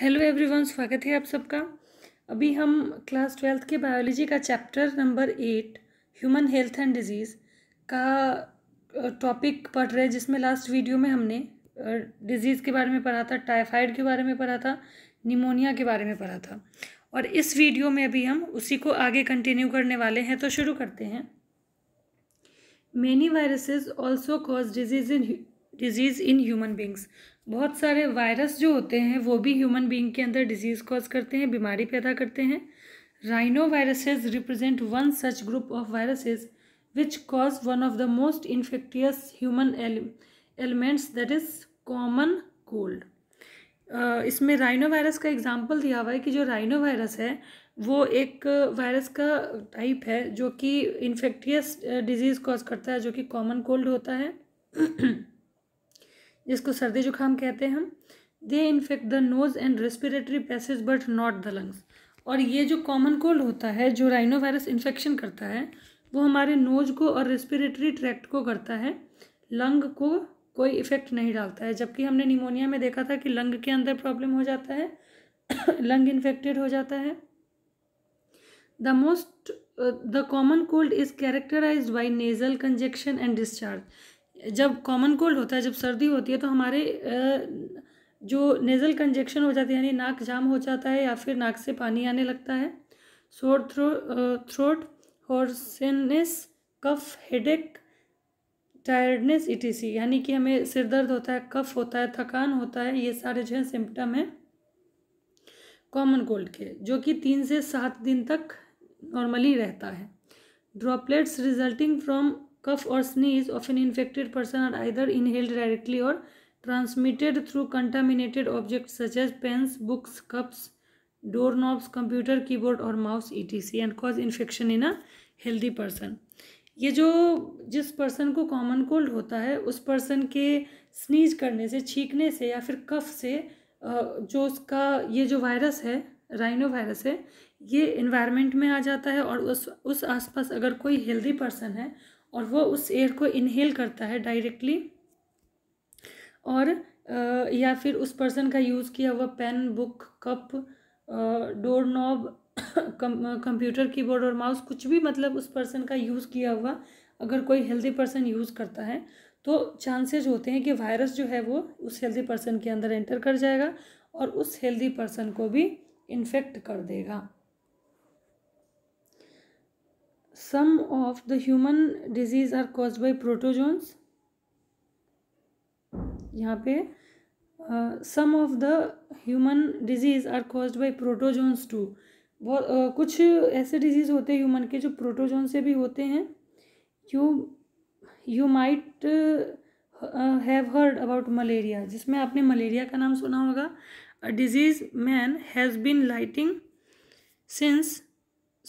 hello everyone स्वागत है आप सबका अभी हम क्लास ट्वेल्थ के बायोलॉजी का chapter number eight human health and disease का टॉपिक पढ़ रहे हैं जिसमें लास्ट वीडियो में हमने डिजीज़ के बारे में पढ़ा था टाइफाइड के बारे में पढ़ा था निमोनिया के बारे में पढ़ा था और इस वीडियो में अभी हम उसी को आगे कंटिन्यू करने वाले हैं तो शुरू करते हैं many viruses also cause disease in disease in human beings बहुत सारे वायरस जो होते हैं वो भी ह्यूमन बींग के अंदर डिजीज़ कॉज करते हैं बीमारी पैदा करते हैं rhino viruses represent one such group of viruses which cause one of the most infectious human elements that is common cold इसमें राइनो वायरस का एग्जाम्पल दिया हुआ है कि जो राइनो वायरस है वो एक वायरस का टाइप है जो कि इन्फेक्टियस डिजीज़ कॉज करता है जो कि कॉमन कोल्ड होता है जिसको सर्दी जुकाम कहते हैं हम they infect the nose and respiratory passage but not the lungs और ये जो कॉमन कोल्ड होता है जो राइनो वायरस इन्फेक्शन करता है वो हमारे नोज को और रेस्पिरेटरी ट्रैक्ट को करता है लंग को कोई इफ़ेक्ट नहीं डालता है जबकि हमने निमोनिया में देखा था कि लंग के अंदर प्रॉब्लम हो जाता है लंग इन्फेक्टेड हो जाता है the most the common cold is characterize by nasal congestion and discharge जब कॉमन कोल्ड होता है जब सर्दी होती है तो हमारे जो नेज़ल कंजेक्शन हो जाती है यानी नाक जाम हो जाता है या फिर नाक से पानी आने लगता है sore throw throat hoarseness cough headache tiredness etc यानी कि हमें सिर दर्द होता है कफ होता है थकान होता है ये सारे जो है सिम्टम हैं कॉमन कोल्ड के जो कि तीन से सात दिन तक नॉर्मली रहता है ड्रॉपलेट्स रिजल्टिंग फ्रॉम कफ और sneeze of an infected person are either inhaled directly और transmitted through contaminated object such as pens books cups door knobs computer keyboard और mouse E T C and cause infection in a healthy person ये जो जिस person को common cold होता है उस person के स्नीज करने से छींकने से या फिर कफ से जो उसका ये जो वायरस है राइनो वायरस है ये इन्वायरमेंट में आ जाता है और उस उस आसपास अगर कोई हेल्दी पर्सन है और वो उस एयर को इनहेल करता है डायरेक्टली और आ, या फिर उस पर्सन का यूज़ किया हुआ pen book cup door knob computer keyboard और माउस कुछ भी मतलब उस पर्सन का यूज़ किया हुआ अगर कोई हेल्दी पर्सन यूज़ करता है तो चांसेज होते हैं कि वायरस जो है वो उस हेल्दी पर्सन के अंदर एंटर कर जाएगा और उस हेल्दी पर्सन को भी इन्फेक्ट कर देगा some of the human disease are caused by protozoans यहाँ पे some of the human disease are caused by protozoans to वो uh, कुछ ऐसे डिजीज़ होते हैं ह्यूमन के जो प्रोटोजोन से भी होते हैं you you might have heard about malaria जिसमें आपने मलेरिया का नाम सुना होगा a disease man has been lighting since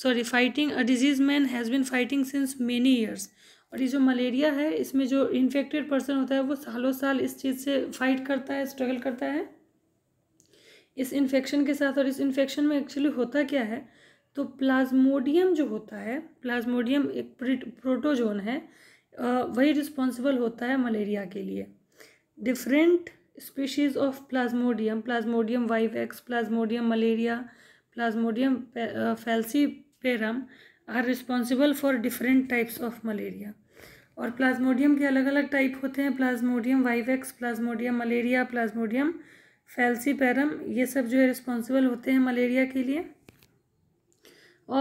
sorry fighting a disease man has been fighting since many years और ये जो मलेरिया है इसमें जो इन्फेक्टेड पर्सन होता है वो सालों साल इस चीज़ से फाइट करता है स्ट्रगल करता है इस इन्फेक्शन के साथ और इस इन्फेक्शन में एक्चुअली होता क्या है तो प्लाज्मोडियम जो होता है प्लाज्मोडियम एक प्रोटोजोन है वही रिस्पॉन्सिबल होता है मलेरिया के लिए different species of plasmodium plasmodium vivax plasmodium malaria plasmodium falciparum are responsible for different types of malaria और प्लाज्मोडियम के अलग अलग टाइप होते हैं plasmodium vivax plasmodium malaria plasmodium falciparum ये सब जो है रिस्पॉन्सिबल होते हैं मलेरिया के लिए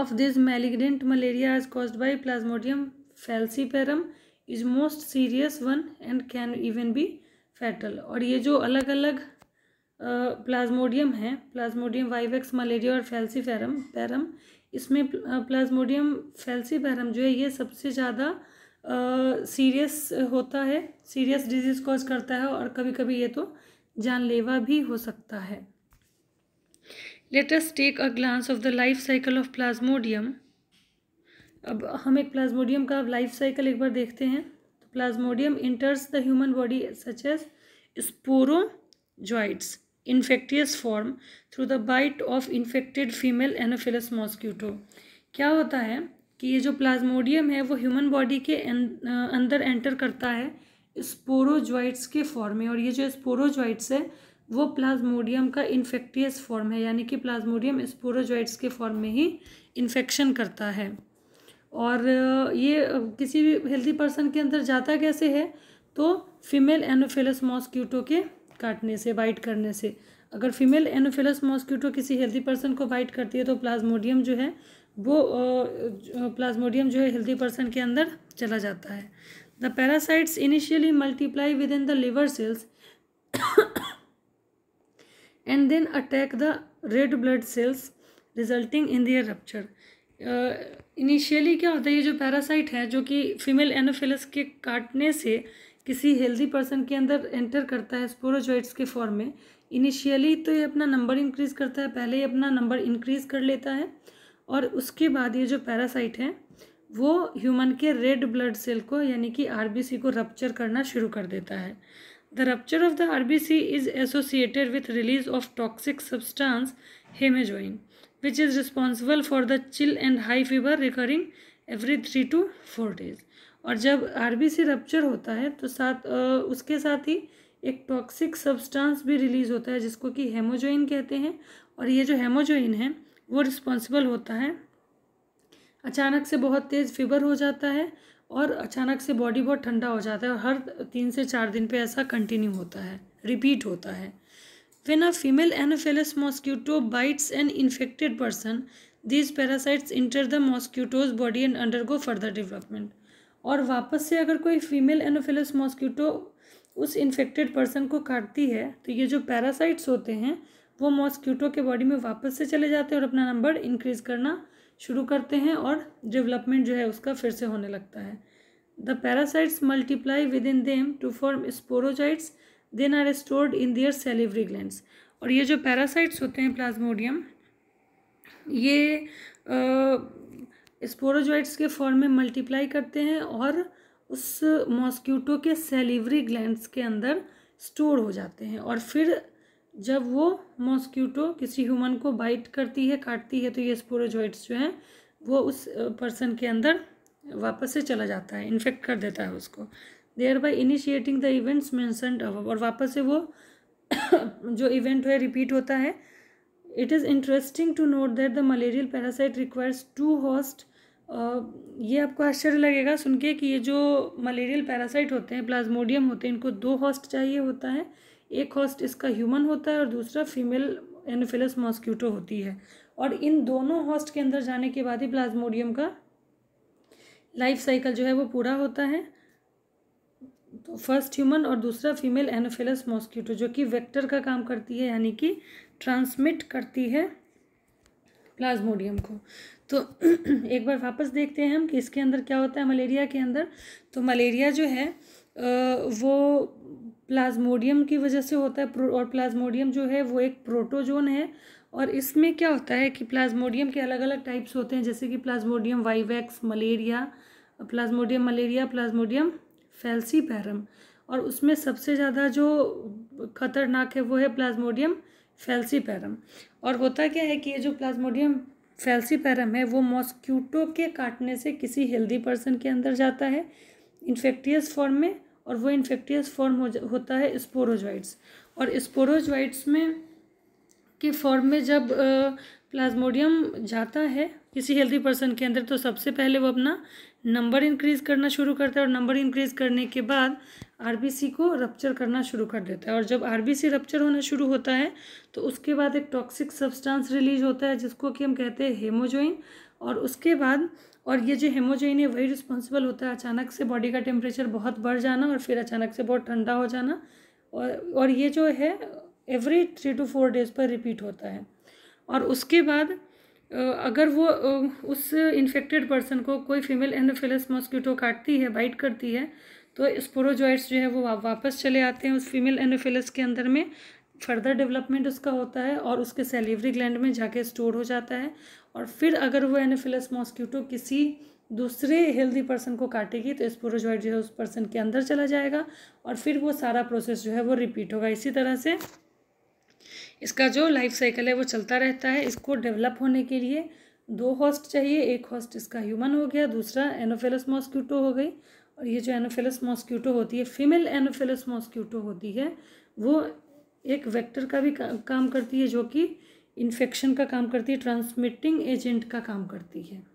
of this malignant malaria is cause by plasmodium falciparum is most serious one and can even be fatal और ये जो अलग अलग प्लाज्मोडियम है प्लाज्मोडियम वाइवेक्स मलेरिया और फैल्सी पैरम पैरम इसमें प्लाज्मोडियम फेल्सीबैरम जो है ये सबसे ज़्यादा सीरियस होता है सीरियस डिजीज़ कॉज करता है और कभी कभी ये तो जानलेवा भी हो सकता है let us take a glance of the life cycle of plasmodium अब हम एक प्लाज्मोडियम का लाइफ साइकिल एक बार देखते हैं तो plasmodium enters the human body such as sporozoites infectious form through the bite of infected female anopheles mosquito क्या होता है कि ये जो प्लाज्मोडियम है वो ह्यूमन बॉडी के अंदर एंटर करता है स्पोरोजॉइट्स के फॉर्म में और ये जो स्पोरोजॉइट्स है वो प्लाज्मोडियम का इन्फेक्टियस फॉर्म है यानी कि प्लाज्मोडियम स्पोरोजॉइट्स के फॉर्म में ही इन्फेक्शन करता है और ये किसी भी हेल्दी पर्सन के अंदर जाता कैसे है तो फीमेल एनोफेलस मॉस्क्यूटो के काटने से बाइट करने से अगर फीमेल एनोफिलस मॉस्क्यूटो किसी हेल्दी पर्सन को बाइट करती है तो प्लाज्मोडियम जो है वो प्लाज्मोडियम जो है हेल्दी पर्सन के अंदर चला जाता है the parasites initially multiply within the liver cells and then attack the red blood cells resulting in their rupture initially क्या होता है ये जो पैरासाइट है जो कि फीमेल एनोफिलस के काटने से किसी हेल्दी पर्सन के अंदर एंटर करता है स्पोरोजॉइड्स के फॉर्म में इनिशियली तो ये अपना नंबर इंक्रीज़ करता है पहले ही अपना नंबर इंक्रीज़ कर लेता है और उसके बाद ये जो पैरासाइट है वो ह्यूमन के रेड ब्लड सेल को यानी कि आरबीसी को रप्चर करना शुरू कर देता है the rupture of the RBC is associated with release of toxic substance haemozoin which is responsible for the chill and high fever recurring every three to four days और जब आरबीसी रप्चर होता है तो साथ उसके साथ ही एक टॉक्सिक सब्सटेंस भी रिलीज़ होता है जिसको कि हेमोजोइन कहते हैं और ये जो हेमोजोइन है वो रिस्पॉन्सिबल होता है अचानक से बहुत तेज़ फीवर हो जाता है और अचानक से बॉडी बहुत ठंडा हो जाता है और हर तीन से चार दिन पे ऐसा कंटिन्यू होता है रिपीट होता है when a female anopheles mosquito bites an infected person these parasites enter the mosquito's body and undergo further development और वापस से अगर कोई फीमेल एनोफिलस मॉस्किटो उस इन्फेक्टेड पर्सन को काटती है तो ये जो पैरासाइट्स होते हैं वो मॉस्किटो के बॉडी में वापस से चले जाते हैं और अपना नंबर इंक्रीज़ करना शुरू करते हैं और डेवलपमेंट जो है उसका फिर से होने लगता है the parasites multiply within them to form sporozoites then are stored in their salivary glands और ये जो पैरासाइट्स होते हैं प्लाज्मोडियम ये स्पोरोजॉइट्स के फॉर्म में मल्टीप्लाई करते हैं और उस मॉस्क्यूटो के सेलिवरी ग्लैंड्स के अंदर स्टोर हो जाते हैं और फिर जब वो मॉस्क्यूटो किसी ह्यूमन को बाइट करती है काटती है तो ये स्पोरोजॉइड्स जो हैं वो उस पर्सन के अंदर वापस से चला जाता है इन्फेक्ट कर देता है उसको are by initiating the events mentioned अब और वापस से वो जो इवेंट है रिपीट होता है it is interesting to note that the malarial parasite requires two host ये आपको आश्चर्य लगेगा सुन के कि ये जो मलेरियल पैरासाइट होते हैं प्लाज्मोडियम होते हैं इनको दो हॉस्ट चाहिए होता है एक हॉस्ट इसका ह्यूमन होता है और दूसरा फीमेल एनोफिलस मॉस्क्यूटो होती है और इन दोनों हॉस्ट के अंदर जाने के बाद ही प्लाज्मोडियम का लाइफ साइकिल जो है वो पूरा होता है तो फर्स्ट ह्यूमन और दूसरा फीमेल एनोफिलस मॉस्क्यूटो जो कि वेक्टर का काम करती है यानी कि ट्रांसमिट करती है प्लाज्मोडियम को तो एक बार वापस देखते हैं हम कि इसके अंदर क्या होता है मलेरिया के अंदर तो मलेरिया जो है वो प्लाज्मोडियम की वजह से होता है और प्लाज्मोडियम जो है वो एक प्रोटोजोन है और इसमें क्या होता है कि प्लाज्मोडियम के अलग अलग टाइप्स होते हैं जैसे कि plasmodium vivax malaria plasmodium malaria plasmodium falciparum और उसमें सबसे ज़्यादा जो खतरनाक है वो है प्लाज्मोडियम पैरम और होता क्या है कि ये जो प्लाज्मोडियम पैरम है वो मॉस्क्यूटो के काटने से किसी हेल्दी पर्सन के अंदर जाता है इन्फेक्टियस फॉर्म में और वो इन्फेक्टियस फॉर्म हो होता है स्पोरोजॉइड्स और स्पोरोजॉइड्स में के फॉर्म में जब प्लाज्मोडियम जाता है किसी हेल्दी पर्सन के अंदर तो सबसे पहले वो अपना नंबर इंक्रीज करना शुरू करता है और नंबर इंक्रीज करने के बाद आरबीसी को रप्चर करना शुरू कर देता है और जब आरबीसी रप्चर होना शुरू होता है तो उसके बाद एक टॉक्सिक सब्सटेंस रिलीज होता है जिसको कि हम कहते हैं हेमोजोइन और उसके बाद और ये जो हेमोजोइन है वही रिस्पॉन्सिबल होता है अचानक से बॉडी का टेम्परेचर बहुत बढ़ जाना और फिर अचानक से बहुत ठंडा हो जाना और और ये जो है every three to four days पर रिपीट होता है और उसके बाद अगर वो उस इन्फेक्टेड पर्सन को कोई फीमेल एनोफिलस मॉस्किटो काटती है बाइट करती है तो स्पोरोजॉइट्स जो है वो वापस चले आते हैं उस फीमेल एनोफिलस के अंदर में फर्दर डेवलपमेंट उसका होता है और उसके सेलिवरी ग्लैंड में जाके स्टोर हो जाता है और फिर अगर वो एनोफिलस मॉस्किटो किसी दूसरे हेल्दी पर्सन को काटेगी तो स्पोरोजॉइट जो है उस पर्सन के अंदर चला जाएगा और फिर वो सारा प्रोसेस जो है वो रिपीट होगा इसी तरह से इसका जो लाइफ साइकिल है वो चलता रहता है इसको डेवलप होने के लिए दो होस्ट चाहिए एक होस्ट इसका ह्यूमन हो गया दूसरा एनोफेलस मॉस्क्यूटो हो गई और ये जो एनोफेलस मॉस्क्यूटो होती है फीमेल एनोफेलस मॉस्क्यूटो होती है वो एक वेक्टर का भी का, काम करती है जो कि इन्फेक्शन का काम करती है ट्रांसमिटिंग एजेंट का काम करती है